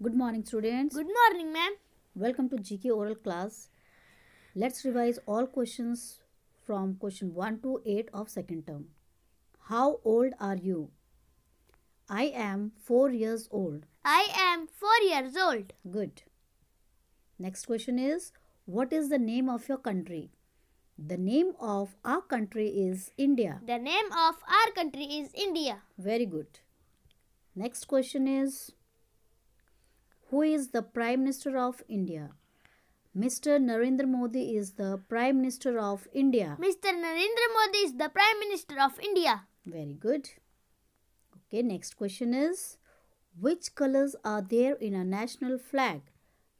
Good morning, students. Good morning, ma'am. Welcome to GK oral class. Let's revise all questions from question 1 to 8 of second term. How old are you? I am 4 years old. I am 4 years old. Good. Next question is What is the name of your country? The name of our country is India. The name of our country is India. Very good. Next question is who is the Prime Minister of India? Mr. Narendra Modi is the Prime Minister of India. Mr. Narendra Modi is the Prime Minister of India. Very good. Okay, next question is Which colors are there in a national flag?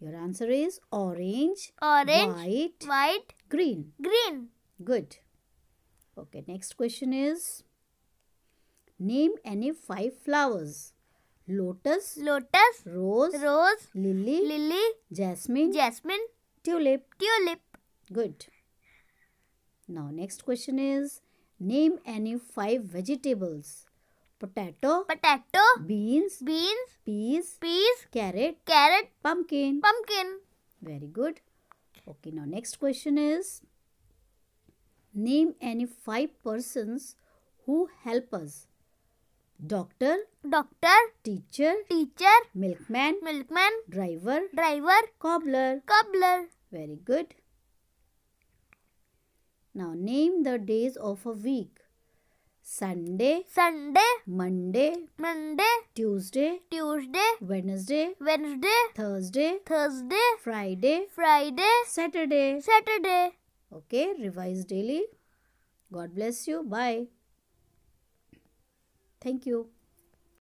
Your answer is orange, orange, white, white, green. Green. Good. Okay, next question is Name any five flowers lotus lotus rose rose lily lily jasmine jasmine tulip tulip good now next question is name any five vegetables potato potato beans beans peas peas carrot carrot pumpkin pumpkin very good okay now next question is name any five persons who help us Doctor. Doctor. Teacher. Teacher. Milkman. Milkman. Driver. Driver. Cobbler. Cobbler. Very good. Now name the days of a week. Sunday. Sunday. Monday. Monday. Tuesday. Tuesday. Wednesday. Wednesday. Thursday. Thursday. Friday. Friday. Saturday. Saturday. Okay, revise daily. God bless you. Bye. Thank you.